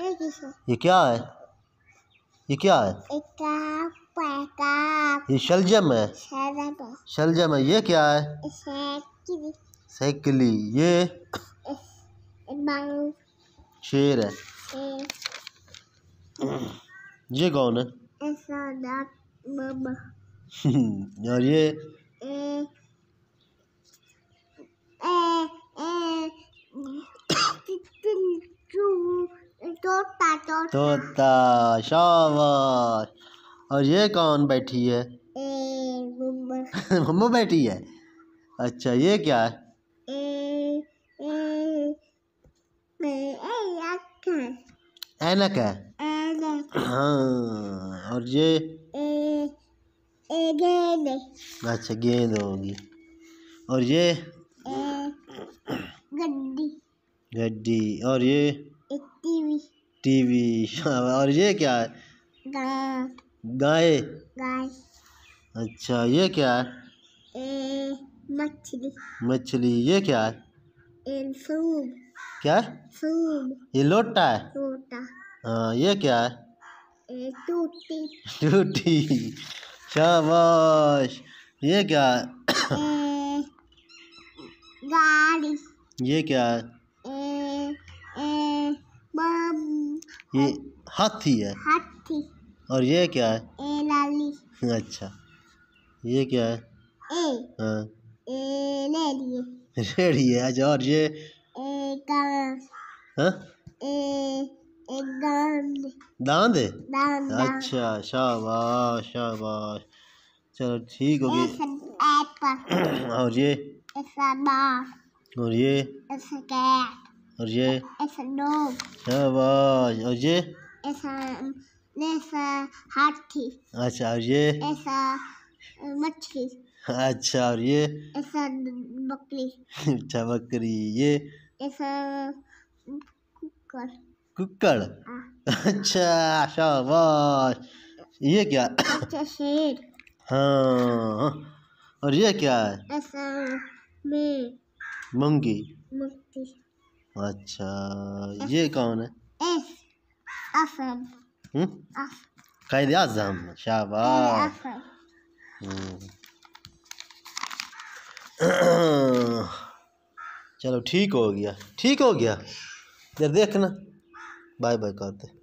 ये क्या है ये क्या है ये शलजम है शलजम है ये क्या है सैकली ये शेर है ये कौन है और ये तोता तोता शाबाश और ये कौन बैठी है मम्मा बैठी है अच्छा ये क्या है ऐनक है हाँ और ये गेंद अच्छा गेंद होगी और ये गड्डी गड्डी और ये टीवी और ये क्या है गाय गाय अच्छा ये क्या है मछली मछली ये क्या है क्या ये लोटा है लोटा हाँ ये क्या है टूटी टूटी शाबाश ये क्या है गाड़ी ये क्या है ये हाथी है हाथी और ये क्या है ए लाली अच्छा ये क्या है ए हाँ रेडी है अच्छा और ये हाँ दांत अच्छा शाबाश शाबाश चलो ठीक हो गया और ये और ये और ये शाबाश और ये हाथी अच्छा और ये मछली uh, अच्छा और ये बकरी अच्छा बकरी ये कुकर हाँ। अच्छा शाबाश ये क्या अच्छा शेर हाँ और ये क्या है मंगी अच्छा ये कौन है हम्म? कायद आजम शाबाश हम्म। चलो ठीक हो गया ठीक हो गया जब देखना बाय बाय करते